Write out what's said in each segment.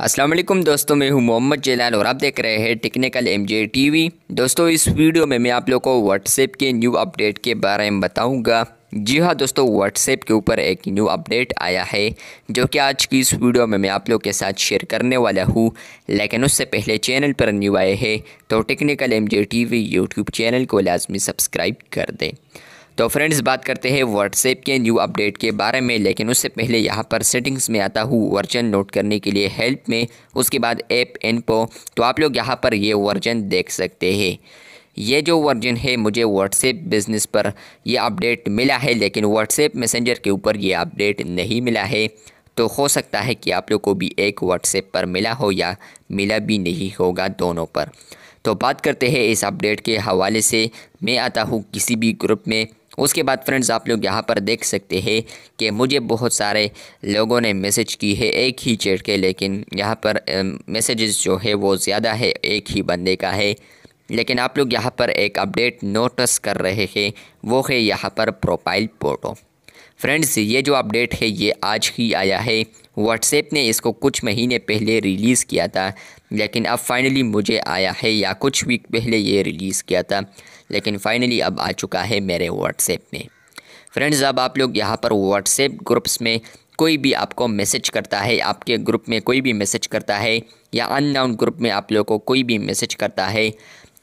असलम दोस्तों मैं हूं मोहम्मद जलाल और आप देख रहे हैं टेक्निकल एम जे टी दोस्तों इस वीडियो में मैं आप लोग को व्हाट्सएप के न्यू अपडेट के बारे में बताऊंगा जी हाँ दोस्तों व्हाट्सएप के ऊपर एक न्यू अपडेट आया है जो कि आज की इस वीडियो में मैं आप लोग के साथ शेयर करने वाला हूँ लेकिन उससे पहले चैनल पर न्यू आए हैं तो technical M J T V YouTube channel को लाजमी सब्सक्राइब कर दें तो फ्रेंड्स बात करते हैं व्हाट्सएप के न्यू अपडेट के बारे में लेकिन उससे पहले यहाँ पर सेटिंग्स में आता हूँ वर्जन नोट करने के लिए हेल्प में उसके बाद ऐप इनपो तो आप लोग यहाँ पर ये वर्जन देख सकते हैं ये जो वर्जन है मुझे व्हाट्सएप बिज़नेस पर यह अपडेट मिला है लेकिन व्हाट्सएप मैसेंजर के ऊपर ये अपडेट नहीं मिला है तो हो सकता है कि आप लोग को भी एक व्हाट्सएप पर मिला हो या मिला भी नहीं होगा दोनों पर तो बात करते हैं इस अपडेट के हवाले से मैं आता हूँ किसी भी ग्रुप में उसके बाद फ्रेंड्स आप लोग यहाँ पर देख सकते हैं कि मुझे बहुत सारे लोगों ने मैसेज की है एक ही चैट के लेकिन यहाँ पर मैसेजेस जो है वो ज़्यादा है एक ही बंदे का है लेकिन आप लोग यहाँ पर एक अपडेट नोटिस कर रहे हैं वो है यहाँ पर प्रोफाइल फ़ोटो फ्रेंड्स ये जो अपडेट है ये आज ही आया है व्हाट्सएप ने इसको कुछ महीने पहले रिलीज़ किया था लेकिन अब फाइनली मुझे आया है या कुछ वीक पहले ये रिलीज़ किया था लेकिन फ़ाइनली अब आ चुका है मेरे व्हाट्सएप में फ्रेंड्स अब आप लोग यहाँ पर व्हाट्सएप ग्रुप्स में कोई भी आपको मैसेज करता है आपके ग्रुप में कोई भी मैसेज करता है या अननाउन ग्रुप में आप लोगों को कोई भी मैसेज करता है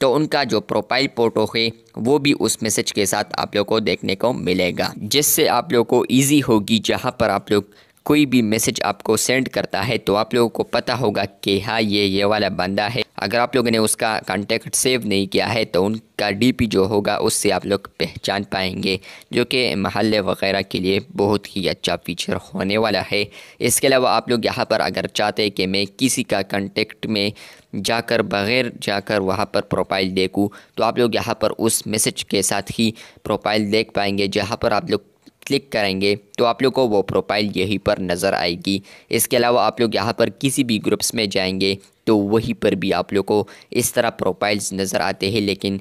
तो उनका जो प्रोफाइल फ़ोटो है वो भी उस मैसेज के साथ आप लोग को देखने को मिलेगा जिससे आप लोग को ईजी होगी जहाँ पर आप लोग कोई भी मैसेज आपको सेंड करता है तो आप लोगों को पता होगा कि हाँ ये ये वाला बंदा है अगर आप लोगों ने उसका कॉन्टेक्ट सेव नहीं किया है तो उनका डीपी जो होगा उससे आप लोग पहचान पाएंगे जो कि महल वगैरह के लिए बहुत ही अच्छा फीचर होने वाला है इसके अलावा आप लोग यहाँ पर अगर चाहते हैं कि मैं किसी का कॉन्टेक्ट में जाकर बग़ैर जाकर वहाँ पर प्रोफाइल देखूँ तो आप लोग यहाँ पर उस मैसेज के साथ ही प्रोफाइल देख पाएंगे जहाँ पर आप लोग क्लिक करेंगे तो आप लोग को वो प्रोफाइल यहीं पर नज़र आएगी इसके अलावा आप लोग यहाँ पर किसी भी ग्रुप्स में जाएंगे तो वहीं पर भी आप लोग को इस तरह प्रोफाइल्स नज़र आते हैं लेकिन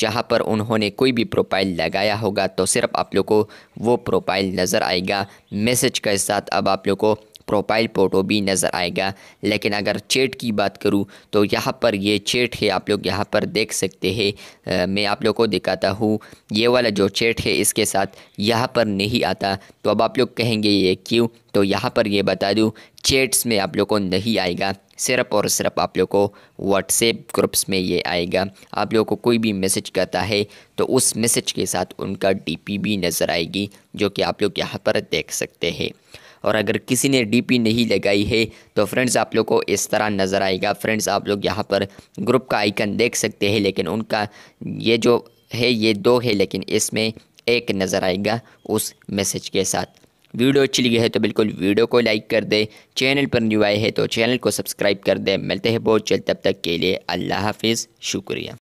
जहाँ पर उन्होंने कोई भी प्रोफाइल लगाया होगा तो सिर्फ आप लोग को वो प्रोफाइल नज़र आएगा मैसेज के साथ अब आप लोग को प्रोफाइल फ़ोटो भी नज़र आएगा लेकिन अगर चेट की बात करूँ तो यहाँ पर ये चेट है आप लोग यहाँ पर देख सकते हैं मैं आप लोग को दिखाता हूँ ये वाला जो चैट है इसके साथ यहाँ पर नहीं आता तो अब आप लोग कहेंगे ये क्यों तो यहाँ पर ये बता दूँ चेट्स में आप लोग को नहीं आएगा सिर्फ और सिर्फ आप लोग को व्हाट्सएप ग्रुप्स में ये आएगा आप लोग को कोई भी मैसेज करता है तो उस मैसेज के साथ उनका डीपी भी नज़र आएगी जो कि आप लोग यहाँ पर देख सकते हैं और अगर किसी ने डीपी नहीं लगाई है तो फ्रेंड्स आप लोग को इस तरह नज़र आएगा फ्रेंड्स आप लोग यहाँ पर ग्रुप का आइकन देख सकते हैं लेकिन उनका ये जो है ये दो है लेकिन इसमें एक नज़र आएगा उस मैसेज के साथ वीडियो अच्छी लगी है तो बिल्कुल वीडियो को लाइक कर दे चैनल पर न्यू आए है तो चैनल को सब्सक्राइब कर दे मिलते हैं बहुत जल्द तब तक के लिए अल्लाह हाफिज़ शुक्रिया